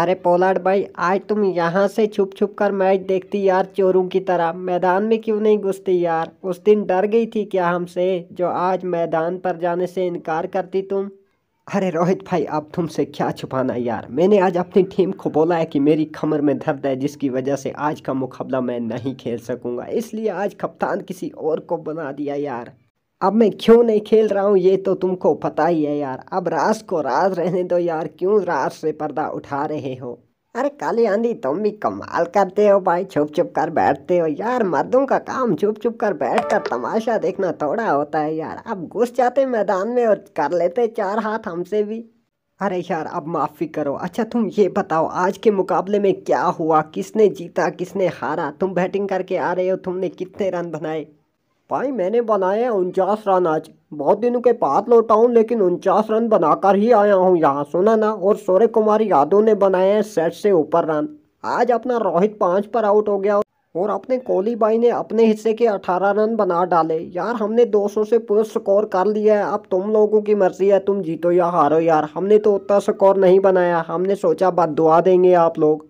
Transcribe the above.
अरे पोलार्ड भाई आज तुम यहाँ से छुप छुप कर मैच देखती यार चोरों की तरह मैदान में क्यों नहीं घुसती यार उस दिन डर गई थी क्या हमसे जो आज मैदान पर जाने से इनकार करती तुम अरे रोहित भाई अब तुमसे क्या छुपाना यार मैंने आज अपनी टीम को बोला है कि मेरी कमर में दर्द है जिसकी वजह से आज का मुकाबला मैं नहीं खेल सकूँगा इसलिए आज कप्तान किसी और को बना दिया यार अब मैं क्यों नहीं खेल रहा हूँ ये तो तुमको पता ही है यार अब रास को रास रहने दो यार क्यों रास से पर्दा उठा रहे हो अरे काली आंधी तुम भी कमाल करते हो भाई छुप छुप कर बैठते हो यार मर्दों का काम छुप छुप कर बैठ कर तमाशा देखना थोड़ा होता है यार अब घुस जाते मैदान में और कर लेते चार हाथ हमसे भी अरे यार अब माफ़ी करो अच्छा तुम ये बताओ आज के मुकाबले में क्या हुआ किसने जीता किसने हारा तुम बैटिंग करके आ रहे हो तुमने कितने रन बनाए भाई मैंने बनाए हैं उनचास रन आज बहुत दिनों के बाद लौटा हूँ लेकिन उनचास रन बनाकर ही आया हूँ यहाँ सुना ना और सूर्य कुमार यादव ने बनाए हैं सेट से ऊपर रन आज अपना रोहित पाँच पर आउट हो गया और अपने कोहली भाई ने अपने हिस्से के 18 रन बना डाले यार हमने 200 से पूरा स्कोर कर लिया है अब तुम लोगों की मर्जी है तुम जीतो या हारो यार हमने तो उतना स्कोर नहीं बनाया हमने सोचा बद दुआ देंगे आप लोग